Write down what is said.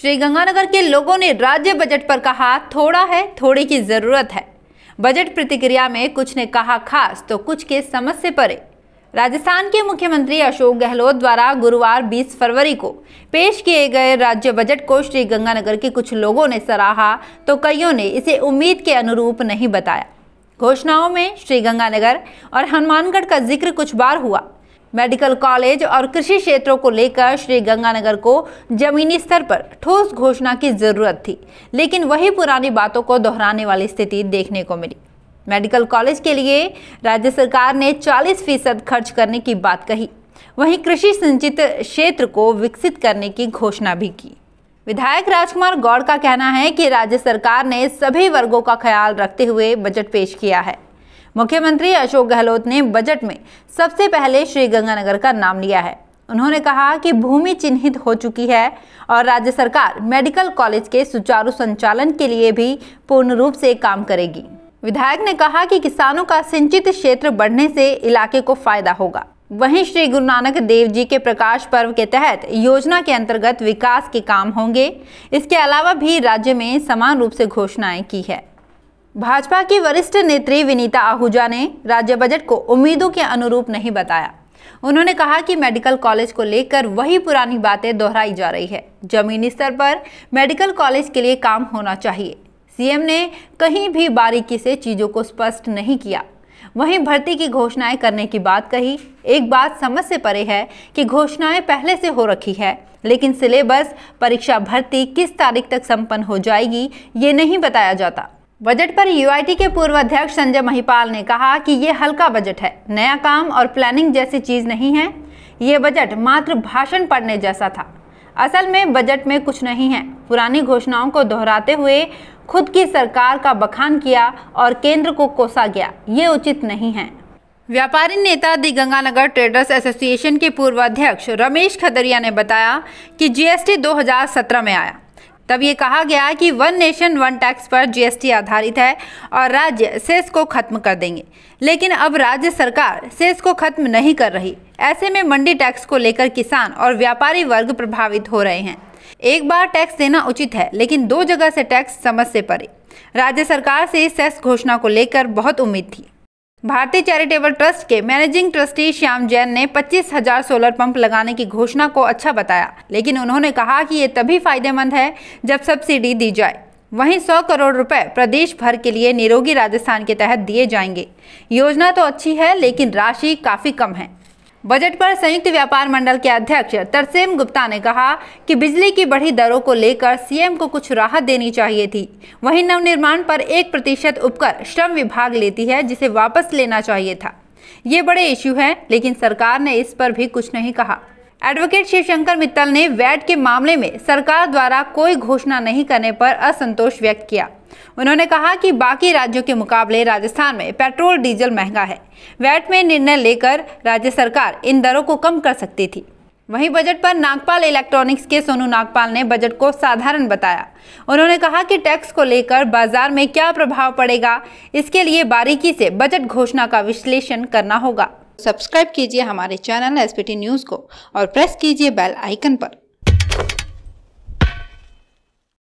श्रीगंगानगर के लोगों ने राज्य बजट पर कहा थोड़ा है थोड़े की जरूरत है बजट प्रतिक्रिया में कुछ ने कहा खास तो कुछ के समझ से परे राजस्थान के मुख्यमंत्री अशोक गहलोत द्वारा गुरुवार 20 फरवरी को पेश किए गए राज्य बजट को श्री गंगानगर के कुछ लोगों ने सराहा तो कईयों ने इसे उम्मीद के अनुरूप नहीं बताया घोषणाओं में श्रीगंगानगर और हनुमानगढ़ का जिक्र कुछ बार हुआ मेडिकल कॉलेज और कृषि क्षेत्रों को लेकर श्री गंगानगर को जमीनी स्तर पर ठोस घोषणा की जरूरत थी लेकिन वही पुरानी बातों को दोहराने वाली स्थिति देखने को मिली मेडिकल कॉलेज के लिए राज्य सरकार ने 40 फीसद खर्च करने की बात कही वहीं कृषि सिंचित क्षेत्र को विकसित करने की घोषणा भी की विधायक राजकुमार गौड़ का कहना है कि राज्य सरकार ने सभी वर्गों का ख्याल रखते हुए बजट पेश किया है मुख्यमंत्री अशोक गहलोत ने बजट में सबसे पहले श्रीगंगानगर का नाम लिया है उन्होंने कहा कि भूमि चिन्हित हो चुकी है और राज्य सरकार मेडिकल कॉलेज के सुचारू संचालन के लिए भी पूर्ण रूप से काम करेगी विधायक ने कहा कि किसानों का सिंचित क्षेत्र बढ़ने से इलाके को फायदा होगा वहीं श्री गुरु नानक देव जी के प्रकाश पर्व के तहत योजना के अंतर्गत विकास के काम होंगे इसके अलावा भी राज्य में समान रूप से घोषणाएं की है भाजपा की वरिष्ठ नेत्री विनीता आहूजा ने राज्य बजट को उम्मीदों के अनुरूप नहीं बताया उन्होंने कहा कि मेडिकल कॉलेज को लेकर वही पुरानी बातें दोहराई जा रही है जमीनी स्तर पर मेडिकल कॉलेज के लिए काम होना चाहिए सीएम ने कहीं भी बारीकी से चीज़ों को स्पष्ट नहीं किया वहीं भर्ती की घोषणाएं करने की बात कही एक बात समझ से परे है कि घोषणाएं पहले से हो रखी है लेकिन सिलेबस परीक्षा भर्ती किस तारीख तक संपन्न हो जाएगी ये नहीं बताया जाता बजट पर यूआईटी के पूर्व अध्यक्ष संजय महिपाल ने कहा कि ये हल्का बजट है नया काम और प्लानिंग जैसी चीज़ नहीं है ये बजट मात्र भाषण पढ़ने जैसा था असल में बजट में कुछ नहीं है पुरानी घोषणाओं को दोहराते हुए खुद की सरकार का बखान किया और केंद्र को कोसा गया ये उचित नहीं है व्यापारी नेता दी गंगानगर ट्रेडर्स एसोसिएशन के पूर्व अध्यक्ष रमेश खदरिया ने बताया कि जीएसटी 2017 में आया तब ये कहा गया कि वन नेशन वन टैक्स पर जीएसटी आधारित है और राज्य सेस को खत्म कर देंगे लेकिन अब राज्य सरकार सेस को खत्म नहीं कर रही ऐसे में मंडी टैक्स को लेकर किसान और व्यापारी वर्ग प्रभावित हो रहे हैं एक बार टैक्स देना उचित है लेकिन दो जगह से टैक्स समझ से परे राज्य सरकार से इस सेस घोषणा को लेकर बहुत उम्मीद थी भारतीय चैरिटेबल ट्रस्ट के मैनेजिंग ट्रस्टी श्याम जैन ने पच्चीस हजार सोलर पंप लगाने की घोषणा को अच्छा बताया लेकिन उन्होंने कहा कि ये तभी फायदेमंद है जब सब्सिडी दी जाए वहीं 100 करोड़ रुपए प्रदेश भर के लिए निरोगी राजस्थान के तहत दिए जाएंगे योजना तो अच्छी है लेकिन राशि काफ़ी कम है बजट पर संयुक्त व्यापार मंडल के अध्यक्ष तरसेम गुप्ता ने कहा कि बिजली की बढ़ी दरों को लेकर सीएम को कुछ राहत देनी चाहिए थी वहीं नवनिर्माण पर एक प्रतिशत उपकर श्रम विभाग लेती है जिसे वापस लेना चाहिए था ये बड़े इश्यू हैं लेकिन सरकार ने इस पर भी कुछ नहीं कहा एडवोकेट शिवशंकर मित्तल ने वैट के मामले में सरकार द्वारा कोई घोषणा नहीं करने पर असंतोष व्यक्त किया उन्होंने कहा कि बाकी राज्यों के मुकाबले राजस्थान में पेट्रोल डीजल महंगा है वैट में निर्णय लेकर राज्य सरकार इन दरों को कम कर सकती थी वहीं बजट पर नागपाल इलेक्ट्रॉनिक्स के सोनू नागपाल ने बजट को साधारण बताया उन्होंने कहा कि टैक्स को लेकर बाजार में क्या प्रभाव पड़ेगा इसके लिए बारीकी से बजट घोषणा का विश्लेषण करना होगा सब्सक्राइब कीजिए हमारे चैनल एस न्यूज़ को और प्रेस कीजिए बेल आइकन पर